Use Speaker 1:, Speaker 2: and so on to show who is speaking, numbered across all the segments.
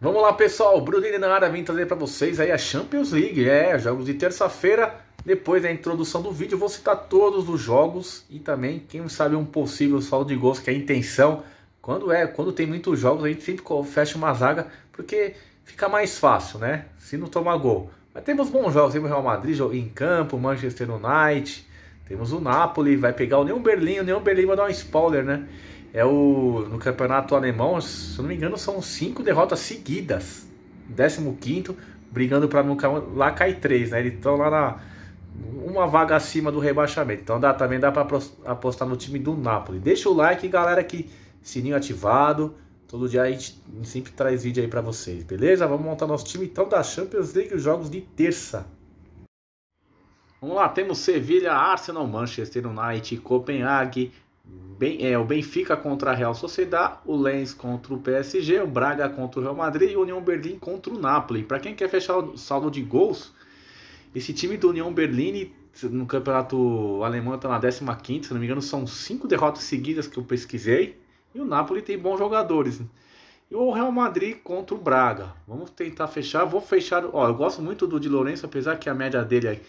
Speaker 1: Vamos lá, pessoal. Bruno na área, vim trazer para vocês aí a Champions League. É, jogos de terça-feira. Depois da introdução do vídeo, eu vou citar todos os jogos e também, quem sabe, um possível saldo de gols, que é a intenção. Quando é, quando tem muitos jogos, a gente sempre fecha uma zaga, porque fica mais fácil, né? Se não tomar gol. Mas temos bons jogos, temos Real Madrid em campo, Manchester United, temos o Napoli, vai pegar o Neon Berlim, o Neon Berlim vai dar um spoiler, né? É o no campeonato alemão, se não me engano, são cinco derrotas seguidas. 15 brigando para não cair, lá cai três, né? Eles estão lá na uma vaga acima do rebaixamento. Então dá, também dá para apostar no time do Napoli. Deixa o like, galera, que sininho ativado. Todo dia a gente sempre traz vídeo aí para vocês, beleza? Vamos montar nosso time então da Champions League, os jogos de terça. Vamos lá, temos Sevilha, Arsenal, Manchester United, Copenhague, Bem, é, o Benfica contra a Real Sociedad, o Lens contra o PSG, o Braga contra o Real Madrid e o União Berlim contra o Napoli. Para quem quer fechar o saldo de gols, esse time do União Berlim no campeonato alemão está na 15, se não me engano, são cinco derrotas seguidas que eu pesquisei. E o Napoli tem bons jogadores. E o Real Madrid contra o Braga. Vamos tentar fechar. Vou fechar. Ó, eu gosto muito do Di Lourenço, apesar que a média dele é,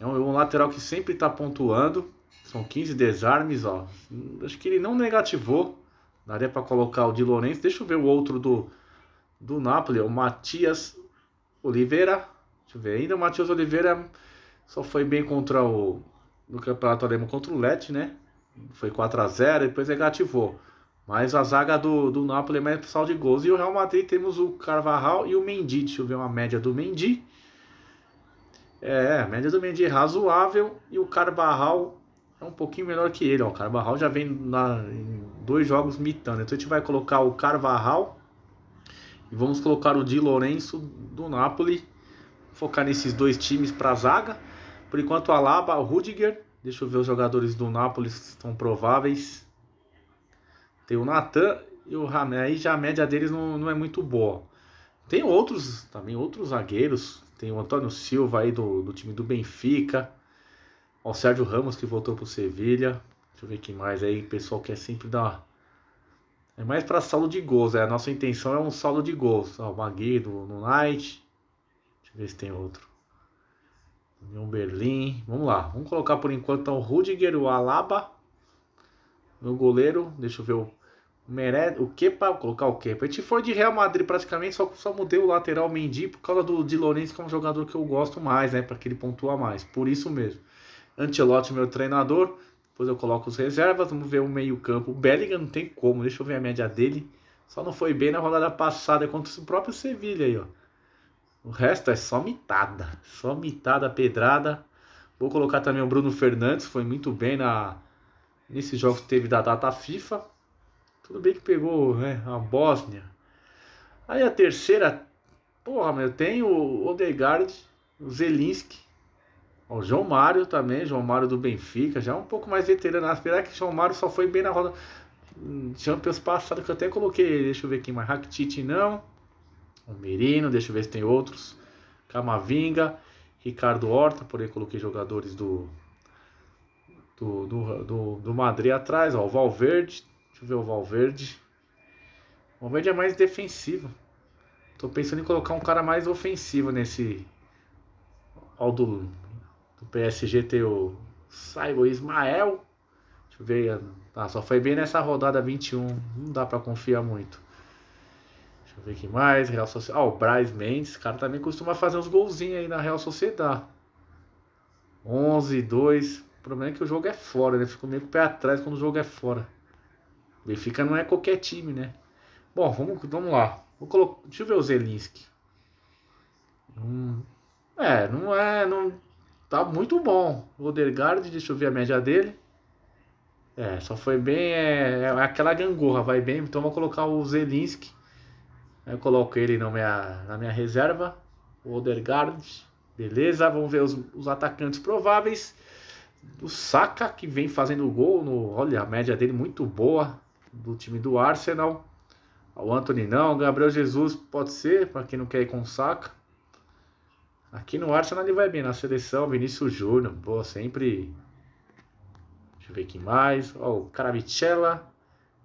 Speaker 1: é um é lateral que sempre está pontuando. São 15 desarmes, ó. Acho que ele não negativou. Daria para colocar o de Lourenço. Deixa eu ver o outro do, do Napoli, o Matias Oliveira. Deixa eu ver ainda. O Matias Oliveira só foi bem contra o. No campeonato alemão contra o Let, né? Foi 4 a 0 depois negativou. Mas a zaga do, do Napoli é mais pessoal de gols. E o Real Madrid temos o Carvajal e o Mendy. Deixa eu ver uma média do Mendy. É, a média do Mendy é razoável. E o Carvajal é um pouquinho melhor que ele. Ó. O Carvajal já vem na, em dois jogos mitando. Então a gente vai colocar o Carvajal e vamos colocar o Di Lorenzo do Napoli. Focar nesses dois times para a zaga. Por enquanto, a o Rudiger. Deixa eu ver os jogadores do Napoli que estão prováveis. Tem o Natan e o Ramé. Aí já a média deles não, não é muito boa. Tem outros, também outros zagueiros. Tem o Antônio Silva aí do, do time do Benfica. Ó, o Sérgio Ramos que voltou pro Sevilha. Deixa eu ver quem mais aí. O pessoal quer sempre dar. É mais para saldo de gols. É. A nossa intenção é um saldo de gols. Ó, o Magui no Night. Deixa eu ver se tem outro. União Berlim. Vamos lá. Vamos colocar por enquanto então, o Rudiger, o Alaba. No goleiro. Deixa eu ver o. Mere... O que vou colocar o que. A gente foi de Real Madrid praticamente, só, só mudei o lateral Mendy por causa do Di Lourenço, que é um jogador que eu gosto mais, né? Para que ele pontua mais. Por isso mesmo. Antelote, meu treinador. Depois eu coloco os reservas. Vamos ver o meio-campo. Bellingham não tem como. Deixa eu ver a média dele. Só não foi bem na rodada passada contra o próprio Sevilha aí, ó. O resto é só mitada. Só mitada, pedrada. Vou colocar também o Bruno Fernandes. Foi muito bem na nesses jogos que teve da data FIFA. Tudo bem que pegou né, a Bósnia. Aí a terceira. Porra, meu, tem o Odegaard, o Zelinski o João Mário também, João Mário do Benfica, já é um pouco mais veterano. Apesar que João Mário só foi bem na roda. Hum, Champions passado que eu até coloquei. Deixa eu ver aqui mais. Rakitic não. O Merino, deixa eu ver se tem outros. Camavinga, Ricardo Horta, porém coloquei jogadores do. Do, do, do, do Madrid atrás, ó, o Valverde, deixa eu ver o Valverde, o Valverde é mais defensivo, tô pensando em colocar um cara mais ofensivo nesse, Aldo o PSG tem o Saibo Ismael. Deixa eu ver. Ah, só foi bem nessa rodada 21. Não dá para confiar muito. Deixa eu ver que mais. Real Sociedade. Ah, o Braz Mendes. O cara também costuma fazer uns golzinhos aí na Real Sociedade. 11, 2. O problema é que o jogo é fora, né? Fico meio com o pé atrás quando o jogo é fora. Benfica não é qualquer time, né? Bom, vamos, vamos lá. Vou colocar, deixa eu ver o Zelinski. Hum, é, não é. Não, Tá muito bom. O Odergaard, deixa eu ver a média dele. É, só foi bem. É, é aquela gangorra, vai bem. Então vou colocar o Zelinski. Eu coloco ele na minha, na minha reserva. O Odergaard. Beleza, vamos ver os, os atacantes prováveis. O Saka, que vem fazendo gol. No, olha, a média dele muito boa. Do time do Arsenal. O Anthony não. O Gabriel Jesus pode ser, para quem não quer ir com o Saka. Aqui no Arsenal ele vai bem na seleção, Vinícius Júnior, boa, sempre. Deixa eu ver quem mais. Ó, o Caravicella,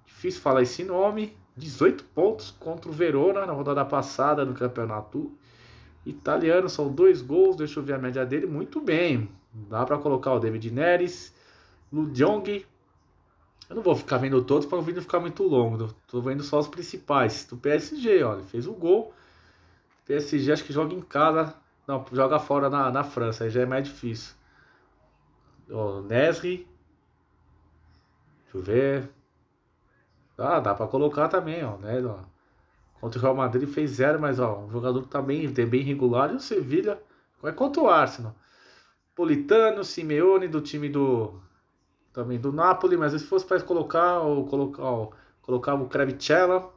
Speaker 1: difícil falar esse nome. 18 pontos contra o Verona na rodada passada no campeonato italiano. São dois gols, deixa eu ver a média dele. Muito bem. Dá para colocar o David Neres, Ludiong. Eu não vou ficar vendo todos para o vídeo ficar muito longo. Tô vendo só os principais. Do PSG, olha, fez o gol. PSG acho que joga em casa não, joga fora na, na França, aí já é mais difícil. O Nesri. Deixa eu ver. Ah, dá pra colocar também, ó, né? Contra o Real Madrid fez zero, mas ó, um jogador que tá bem, bem regular. E o Sevilha é contra o Arsenal. Politano, Simeone, do time do. Também do Napoli, mas se fosse para colocar, ou colocar, ó, colocar o Kravicella.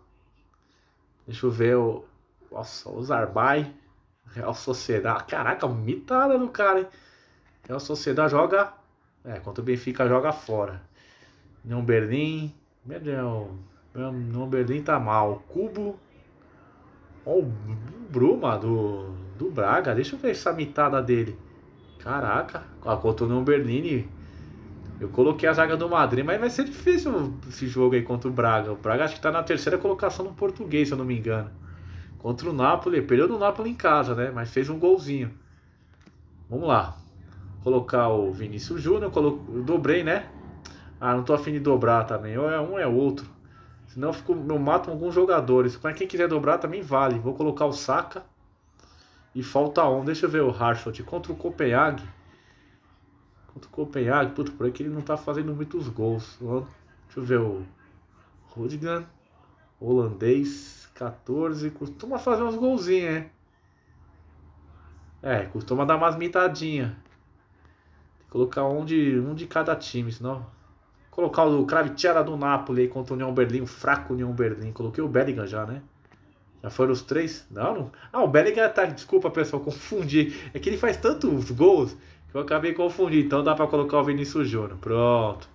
Speaker 1: Deixa eu ver o. Nossa, o Zarbai. Real é Sociedade. Caraca, mitada do cara, hein? Real é Sociedade joga. É, contra o Benfica joga fora. Não Berlim. Medel. Não Berlim tá mal. Cubo. Ó, o Bruma do, do Braga. Deixa eu ver essa mitada dele. Caraca. Ah, contra o Não Berlim. Eu coloquei a zaga do Madrid, mas vai ser difícil esse jogo aí contra o Braga. O Braga acho que tá na terceira colocação no português, se eu não me engano contra o Napoli. Perdeu do Napoli em casa, né? Mas fez um golzinho. Vamos lá. Colocar o Vinícius Júnior. Colo... Dobrei, né? Ah, não tô afim de dobrar também. Ou é um, é outro. Senão eu, fico... eu mato alguns jogadores. Mas quem quiser dobrar também vale. Vou colocar o Saka. E falta um. Deixa eu ver o Harshot. Contra o Copenhague. Contra o Copenhague. Puta, por aqui ele não tá fazendo muitos gols. Deixa eu ver o Rudigan. Holandês, 14. Costuma fazer uns golzinhos, né? É, costuma dar umas mitadinhas. Colocar um de, um de cada time, senão. Colocar o Cravicciara do Napoli aí contra o União Berlim, o fraco União Berlim. Coloquei o Bellingham já, né? Já foram os três? Não, não. Ah, o Bellingham tá. Desculpa, pessoal, confundi. É que ele faz tantos gols que eu acabei confundindo. Então dá pra colocar o Vinícius Júnior. Pronto.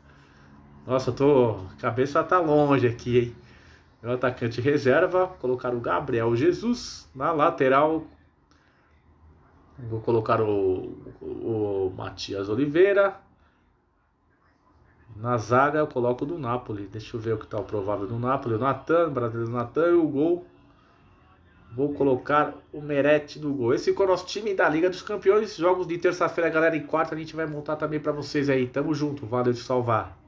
Speaker 1: Nossa, eu tô. A cabeça tá longe aqui, hein? No atacante reserva, colocar o Gabriel Jesus. Na lateral, vou colocar o, o Matias Oliveira. Na zaga, eu coloco o do Napoli. Deixa eu ver o que está o provável do Napoli. O Natan, brasileiro Natan e o gol. Vou colocar o Merete no gol. Esse ficou nosso time da Liga dos Campeões. Jogos de terça-feira, galera. Em quarta a gente vai montar também para vocês aí. Tamo junto. Valeu de salvar.